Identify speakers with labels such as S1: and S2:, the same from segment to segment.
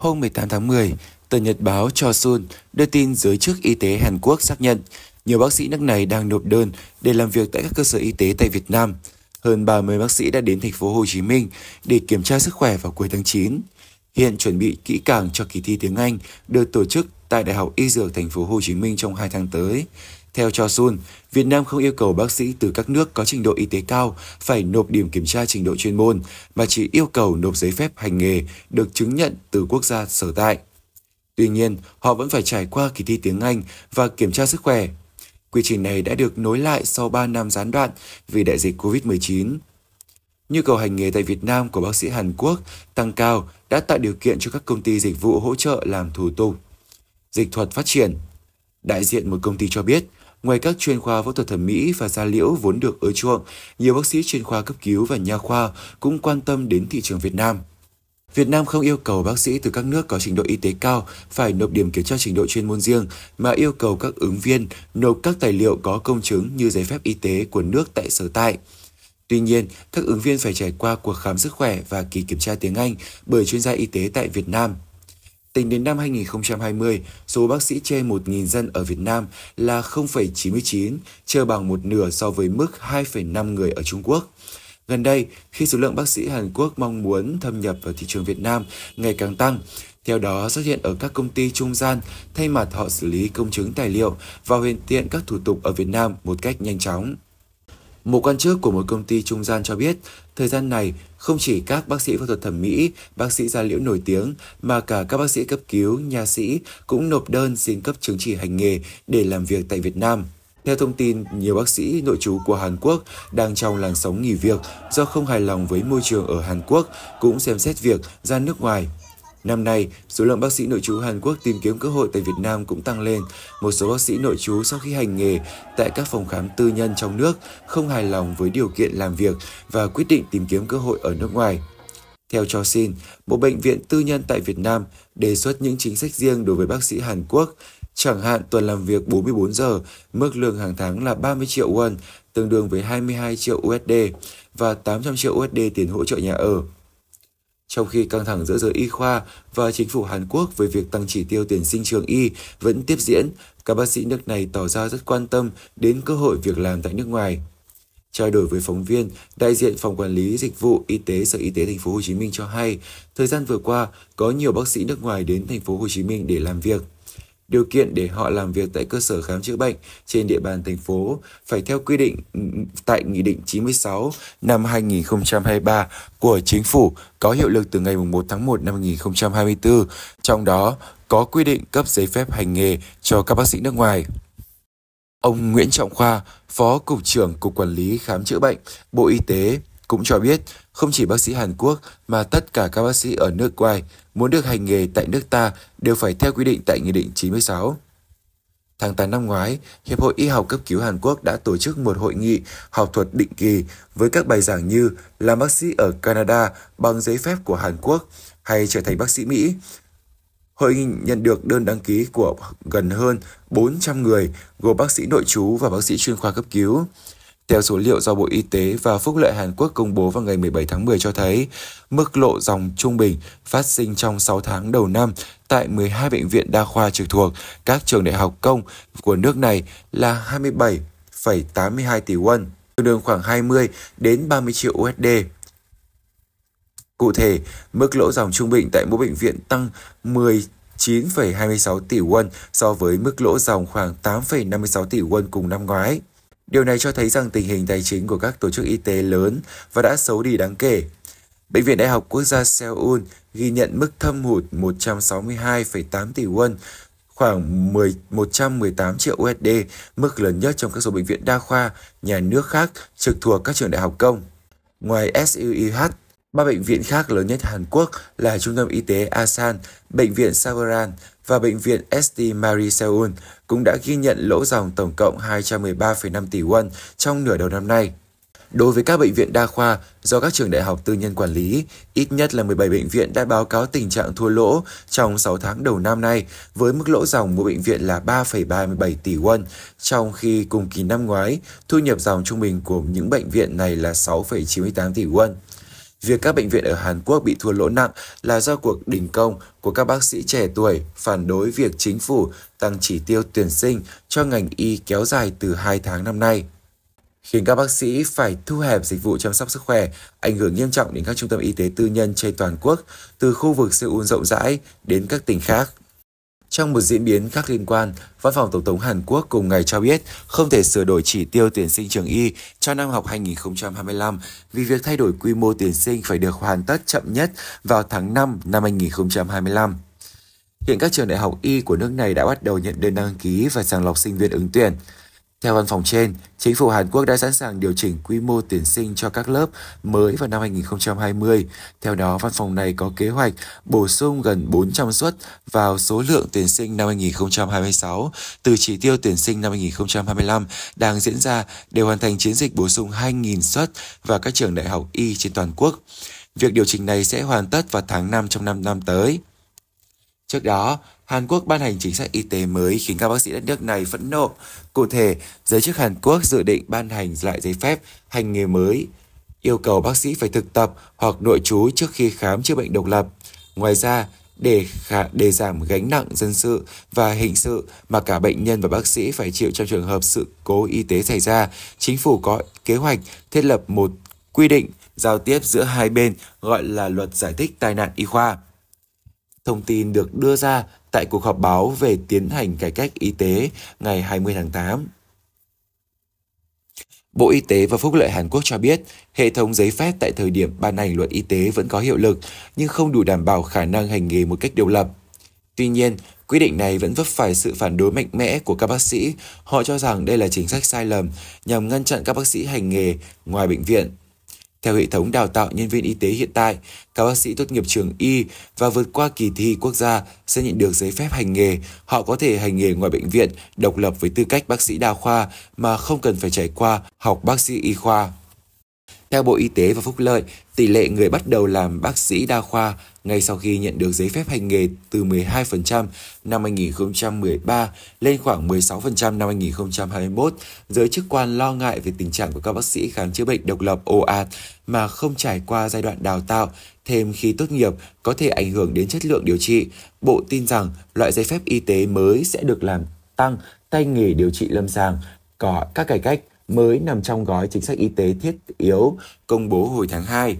S1: Hôm 18 tháng 10, tờ Nhật báo Chosun đưa tin giới chức y tế Hàn Quốc xác nhận nhiều bác sĩ nước này đang nộp đơn để làm việc tại các cơ sở y tế tại Việt Nam. Hơn 30 bác sĩ đã đến thành phố Hồ Chí Minh để kiểm tra sức khỏe vào cuối tháng 9. Hiện chuẩn bị kỹ càng cho kỳ thi tiếng Anh được tổ chức tại Đại học Y Dược thành phố Hồ Chí Minh trong 2 tháng tới. Theo Cho Sun, Việt Nam không yêu cầu bác sĩ từ các nước có trình độ y tế cao phải nộp điểm kiểm tra trình độ chuyên môn, mà chỉ yêu cầu nộp giấy phép hành nghề được chứng nhận từ quốc gia sở tại. Tuy nhiên, họ vẫn phải trải qua kỳ thi tiếng Anh và kiểm tra sức khỏe. Quy trình này đã được nối lại sau 3 năm gián đoạn vì đại dịch COVID-19. Nhu cầu hành nghề tại Việt Nam của bác sĩ Hàn Quốc tăng cao đã tạo điều kiện cho các công ty dịch vụ hỗ trợ làm thủ tục. Dịch thuật phát triển Đại diện một công ty cho biết, Ngoài các chuyên khoa phẫu thuật thẩm mỹ và da liễu vốn được ưa chuộng, nhiều bác sĩ chuyên khoa cấp cứu và nha khoa cũng quan tâm đến thị trường Việt Nam. Việt Nam không yêu cầu bác sĩ từ các nước có trình độ y tế cao phải nộp điểm kiểm tra trình độ chuyên môn riêng, mà yêu cầu các ứng viên nộp các tài liệu có công chứng như giấy phép y tế của nước tại sở tại. Tuy nhiên, các ứng viên phải trải qua cuộc khám sức khỏe và kỳ kiểm tra tiếng Anh bởi chuyên gia y tế tại Việt Nam Tính đến năm 2020, số bác sĩ trên 1.000 dân ở Việt Nam là 0,99, chưa bằng một nửa so với mức 2,5 người ở Trung Quốc. Gần đây, khi số lượng bác sĩ Hàn Quốc mong muốn thâm nhập vào thị trường Việt Nam ngày càng tăng, theo đó xuất hiện ở các công ty trung gian thay mặt họ xử lý công chứng tài liệu và huyền tiện các thủ tục ở Việt Nam một cách nhanh chóng. Một quan chức của một công ty trung gian cho biết, thời gian này không chỉ các bác sĩ phẫu thuật thẩm mỹ, bác sĩ da liễu nổi tiếng mà cả các bác sĩ cấp cứu, nha sĩ cũng nộp đơn xin cấp chứng chỉ hành nghề để làm việc tại Việt Nam. Theo thông tin, nhiều bác sĩ nội trú của Hàn Quốc đang trong làn sóng nghỉ việc do không hài lòng với môi trường ở Hàn Quốc cũng xem xét việc ra nước ngoài Năm nay, số lượng bác sĩ nội trú Hàn Quốc tìm kiếm cơ hội tại Việt Nam cũng tăng lên. Một số bác sĩ nội trú sau khi hành nghề tại các phòng khám tư nhân trong nước không hài lòng với điều kiện làm việc và quyết định tìm kiếm cơ hội ở nước ngoài. Theo cho xin, một bệnh viện tư nhân tại Việt Nam đề xuất những chính sách riêng đối với bác sĩ Hàn Quốc, chẳng hạn tuần làm việc 44 giờ, mức lương hàng tháng là 30 triệu won, tương đương với 22 triệu USD và 800 triệu USD tiền hỗ trợ nhà ở. Trong khi căng thẳng giữa giới y khoa và chính phủ Hàn Quốc về việc tăng chỉ tiêu tuyển sinh trường y vẫn tiếp diễn, các bác sĩ nước này tỏ ra rất quan tâm đến cơ hội việc làm tại nước ngoài. Trao đổi với phóng viên, đại diện phòng quản lý dịch vụ y tế Sở Y tế Thành phố Hồ Chí Minh cho hay, thời gian vừa qua có nhiều bác sĩ nước ngoài đến Thành phố Hồ Chí Minh để làm việc. Điều kiện để họ làm việc tại cơ sở khám chữa bệnh trên địa bàn thành phố phải theo quy định ừ, tại Nghị định 96 năm 2023 của Chính phủ có hiệu lực từ ngày 1 tháng 1 năm 2024, trong đó có quy định cấp giấy phép hành nghề cho các bác sĩ nước ngoài. Ông Nguyễn Trọng Khoa, Phó Cục trưởng Cục Quản lý Khám chữa bệnh, Bộ Y tế cũng cho biết không chỉ bác sĩ Hàn Quốc mà tất cả các bác sĩ ở nước ngoài muốn được hành nghề tại nước ta đều phải theo quy định tại Nghị định 96. Tháng 8 năm ngoái, Hiệp hội Y học cấp cứu Hàn Quốc đã tổ chức một hội nghị học thuật định kỳ với các bài giảng như làm bác sĩ ở Canada bằng giấy phép của Hàn Quốc hay trở thành bác sĩ Mỹ. Hội nghị nhận được đơn đăng ký của gần hơn 400 người, gồm bác sĩ nội trú và bác sĩ chuyên khoa cấp cứu. Theo số liệu do Bộ Y tế và Phúc lợi Hàn Quốc công bố vào ngày 17 tháng 10 cho thấy, mức lộ dòng trung bình phát sinh trong 6 tháng đầu năm tại 12 bệnh viện đa khoa trực thuộc các trường đại học công của nước này là 27,82 tỷ won, tương đương khoảng 20 đến 30 triệu USD. Cụ thể, mức lỗ dòng trung bình tại mỗi bệnh viện tăng 10 9,26 tỷ won so với mức lỗ dòng khoảng 8,56 tỷ won cùng năm ngoái. Điều này cho thấy rằng tình hình tài chính của các tổ chức y tế lớn và đã xấu đi đáng kể. Bệnh viện Đại học Quốc gia Seoul ghi nhận mức thâm hụt 162,8 tỷ won, khoảng 10, 118 triệu USD, mức lớn nhất trong các số bệnh viện đa khoa, nhà nước khác trực thuộc các trường đại học công. Ngoài SUIH, ba bệnh viện khác lớn nhất Hàn Quốc là Trung tâm Y tế Asan, Bệnh viện Sabaran và bệnh viện ST Mary Seoul cũng đã ghi nhận lỗ dòng tổng cộng 213,5 tỷ won trong nửa đầu năm nay. Đối với các bệnh viện đa khoa do các trường đại học tư nhân quản lý, ít nhất là 17 bệnh viện đã báo cáo tình trạng thua lỗ trong 6 tháng đầu năm nay với mức lỗ dòng mỗi bệnh viện là 3,37 tỷ won, trong khi cùng kỳ năm ngoái, thu nhập dòng trung bình của những bệnh viện này là 6,98 tỷ won. Việc các bệnh viện ở Hàn Quốc bị thua lỗ nặng là do cuộc đình công của các bác sĩ trẻ tuổi phản đối việc chính phủ tăng chỉ tiêu tuyển sinh cho ngành y kéo dài từ 2 tháng năm nay khiến các bác sĩ phải thu hẹp dịch vụ chăm sóc sức khỏe, ảnh hưởng nghiêm trọng đến các trung tâm y tế tư nhân trên toàn quốc, từ khu vực Seoul rộng rãi đến các tỉnh khác. Trong một diễn biến khác liên quan, Văn phòng Tổng thống Hàn Quốc cùng ngày cho biết không thể sửa đổi chỉ tiêu tuyển sinh trường y cho năm học 2025 vì việc thay đổi quy mô tuyển sinh phải được hoàn tất chậm nhất vào tháng 5 năm 2025. Hiện các trường đại học y của nước này đã bắt đầu nhận đơn đăng ký và sàng lọc sinh viên ứng tuyển. Theo văn phòng trên, chính phủ Hàn Quốc đã sẵn sàng điều chỉnh quy mô tuyển sinh cho các lớp mới vào năm 2020. Theo đó, văn phòng này có kế hoạch bổ sung gần 400 suất vào số lượng tuyển sinh năm 2026 từ chỉ tiêu tuyển sinh năm 2025 đang diễn ra để hoàn thành chiến dịch bổ sung 2.000 suất vào các trường đại học y trên toàn quốc. Việc điều chỉnh này sẽ hoàn tất vào tháng 5 trong năm năm tới. Trước đó, Hàn Quốc ban hành chính sách y tế mới khiến các bác sĩ đất nước này phẫn nộ. Cụ thể, giới chức Hàn Quốc dự định ban hành lại giấy phép hành nghề mới, yêu cầu bác sĩ phải thực tập hoặc nội trú trước khi khám chữa bệnh độc lập. Ngoài ra, để khả, để giảm gánh nặng dân sự và hình sự mà cả bệnh nhân và bác sĩ phải chịu trong trường hợp sự cố y tế xảy ra, chính phủ có kế hoạch thiết lập một quy định giao tiếp giữa hai bên gọi là luật giải thích tai nạn y khoa. Thông tin được đưa ra tại cuộc họp báo về tiến hành cải cách y tế ngày 20 tháng 8. Bộ Y tế và Phúc lợi Hàn Quốc cho biết, hệ thống giấy phép tại thời điểm ban hành luật y tế vẫn có hiệu lực nhưng không đủ đảm bảo khả năng hành nghề một cách độc lập. Tuy nhiên, quyết định này vẫn vấp phải sự phản đối mạnh mẽ của các bác sĩ. Họ cho rằng đây là chính sách sai lầm nhằm ngăn chặn các bác sĩ hành nghề ngoài bệnh viện. Theo hệ thống đào tạo nhân viên y tế hiện tại, các bác sĩ tốt nghiệp trường y và vượt qua kỳ thi quốc gia sẽ nhận được giấy phép hành nghề. Họ có thể hành nghề ngoài bệnh viện, độc lập với tư cách bác sĩ đa khoa mà không cần phải trải qua học bác sĩ y khoa. Theo Bộ Y tế và Phúc Lợi, tỷ lệ người bắt đầu làm bác sĩ đa khoa ngay sau khi nhận được giấy phép hành nghề từ 12% năm 2013 lên khoảng 16% năm 2021. Giới chức quan lo ngại về tình trạng của các bác sĩ khám chữa bệnh độc lập ồ ạt mà không trải qua giai đoạn đào tạo, thêm khi tốt nghiệp có thể ảnh hưởng đến chất lượng điều trị. Bộ tin rằng loại giấy phép y tế mới sẽ được làm tăng tay nghề điều trị lâm sàng có các cải cách mới nằm trong gói chính sách y tế thiết yếu công bố hồi tháng 2.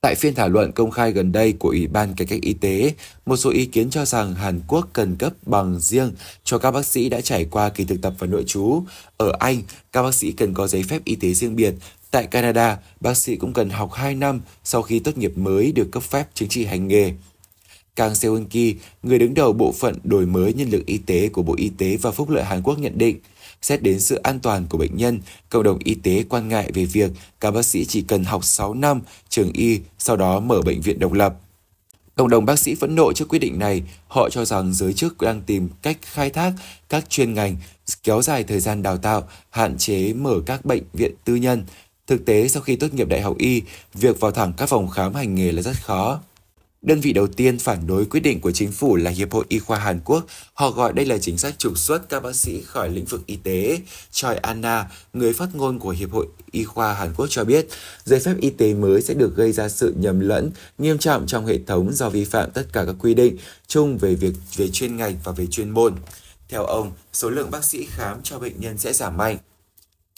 S1: Tại phiên thảo luận công khai gần đây của Ủy ban Cải cách Y tế, một số ý kiến cho rằng Hàn Quốc cần cấp bằng riêng cho các bác sĩ đã trải qua kỳ thực tập và nội trú. Ở Anh, các bác sĩ cần có giấy phép y tế riêng biệt. Tại Canada, bác sĩ cũng cần học 2 năm sau khi tốt nghiệp mới được cấp phép chứng chỉ hành nghề. Kang Seung-ki, người đứng đầu bộ phận đổi mới nhân lực y tế của Bộ Y tế và Phúc lợi Hàn Quốc nhận định – Xét đến sự an toàn của bệnh nhân, cộng đồng y tế quan ngại về việc các bác sĩ chỉ cần học 6 năm trường y, sau đó mở bệnh viện độc lập. Cộng đồng bác sĩ phẫn nộ trước quyết định này, họ cho rằng giới chức đang tìm cách khai thác các chuyên ngành, kéo dài thời gian đào tạo, hạn chế mở các bệnh viện tư nhân. Thực tế, sau khi tốt nghiệp đại học y, việc vào thẳng các phòng khám hành nghề là rất khó. Đơn vị đầu tiên phản đối quyết định của chính phủ là Hiệp hội Y khoa Hàn Quốc. Họ gọi đây là chính sách trục xuất các bác sĩ khỏi lĩnh vực y tế. Choi Anna, người phát ngôn của Hiệp hội Y khoa Hàn Quốc cho biết, giấy phép y tế mới sẽ được gây ra sự nhầm lẫn nghiêm trọng trong hệ thống do vi phạm tất cả các quy định chung về việc về chuyên ngành và về chuyên môn. Theo ông, số lượng bác sĩ khám cho bệnh nhân sẽ giảm mạnh.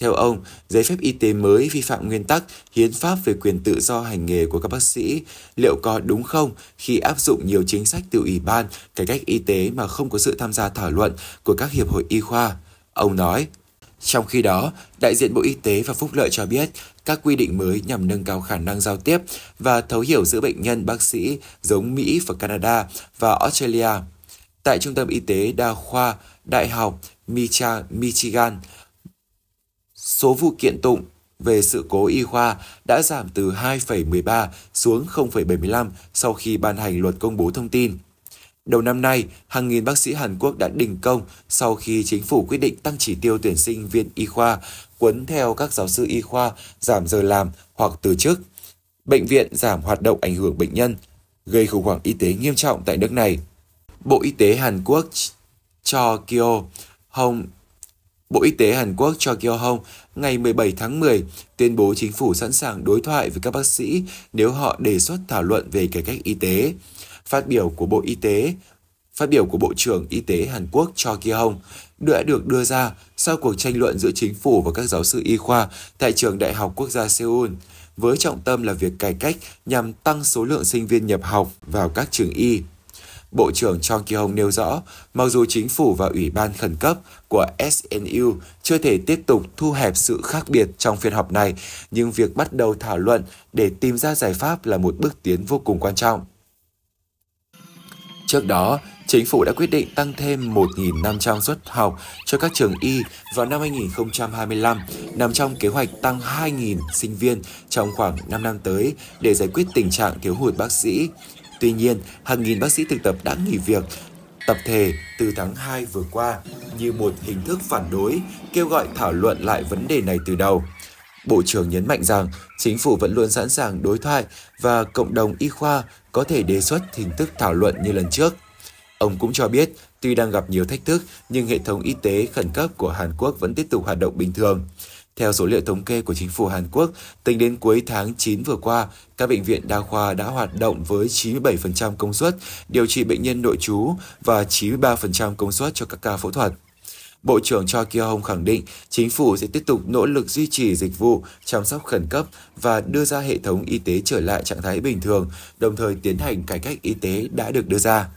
S1: Theo ông, giấy phép y tế mới vi phạm nguyên tắc hiến pháp về quyền tự do hành nghề của các bác sĩ liệu có đúng không khi áp dụng nhiều chính sách từ Ủy ban cải cách y tế mà không có sự tham gia thảo luận của các hiệp hội y khoa? Ông nói, trong khi đó, đại diện Bộ Y tế và Phúc Lợi cho biết các quy định mới nhằm nâng cao khả năng giao tiếp và thấu hiểu giữa bệnh nhân, bác sĩ giống Mỹ và Canada và Australia. Tại Trung tâm Y tế Đa khoa Đại học Michigan, Số vụ kiện tụng về sự cố y khoa đã giảm từ 2,13 xuống 0,75 sau khi ban hành luật công bố thông tin. Đầu năm nay, hàng nghìn bác sĩ Hàn Quốc đã đình công sau khi chính phủ quyết định tăng chỉ tiêu tuyển sinh viên y khoa, quấn theo các giáo sư y khoa giảm giờ làm hoặc từ chức. Bệnh viện giảm hoạt động ảnh hưởng bệnh nhân, gây khủng hoảng y tế nghiêm trọng tại nước này. Bộ Y tế Hàn Quốc cho Kyo Hong Bộ Y tế Hàn Quốc cho Kyo-hong ngày 17 tháng 10 tuyên bố chính phủ sẵn sàng đối thoại với các bác sĩ nếu họ đề xuất thảo luận về cải cách y tế. Phát biểu của Bộ Y tế, Phát biểu của Bộ trưởng Y tế Hàn Quốc Cho Ki-hong đã được đưa ra sau cuộc tranh luận giữa chính phủ và các giáo sư y khoa tại trường Đại học Quốc gia Seoul, với trọng tâm là việc cải cách nhằm tăng số lượng sinh viên nhập học vào các trường y. Bộ trưởng Chong Ki-hong nêu rõ, mặc dù chính phủ và ủy ban khẩn cấp của SNU chưa thể tiếp tục thu hẹp sự khác biệt trong phiên họp này, nhưng việc bắt đầu thảo luận để tìm ra giải pháp là một bước tiến vô cùng quan trọng. Trước đó, chính phủ đã quyết định tăng thêm 1.500 suất học cho các trường y vào năm 2025, nằm trong kế hoạch tăng 2.000 sinh viên trong khoảng 5 năm tới để giải quyết tình trạng thiếu hụt bác sĩ. Tuy nhiên, hàng nghìn bác sĩ thực tập đã nghỉ việc tập thể từ tháng 2 vừa qua như một hình thức phản đối kêu gọi thảo luận lại vấn đề này từ đầu. Bộ trưởng nhấn mạnh rằng chính phủ vẫn luôn sẵn sàng đối thoại và cộng đồng y khoa có thể đề xuất hình thức thảo luận như lần trước. Ông cũng cho biết, tuy đang gặp nhiều thách thức nhưng hệ thống y tế khẩn cấp của Hàn Quốc vẫn tiếp tục hoạt động bình thường. Theo số liệu thống kê của chính phủ Hàn Quốc, tính đến cuối tháng 9 vừa qua, các bệnh viện đa khoa đã hoạt động với 97% công suất điều trị bệnh nhân nội trú và 93% công suất cho các ca phẫu thuật. Bộ trưởng Cho Ki Hong khẳng định chính phủ sẽ tiếp tục nỗ lực duy trì dịch vụ, chăm sóc khẩn cấp và đưa ra hệ thống y tế trở lại trạng thái bình thường, đồng thời tiến hành cải cách y tế đã được đưa ra.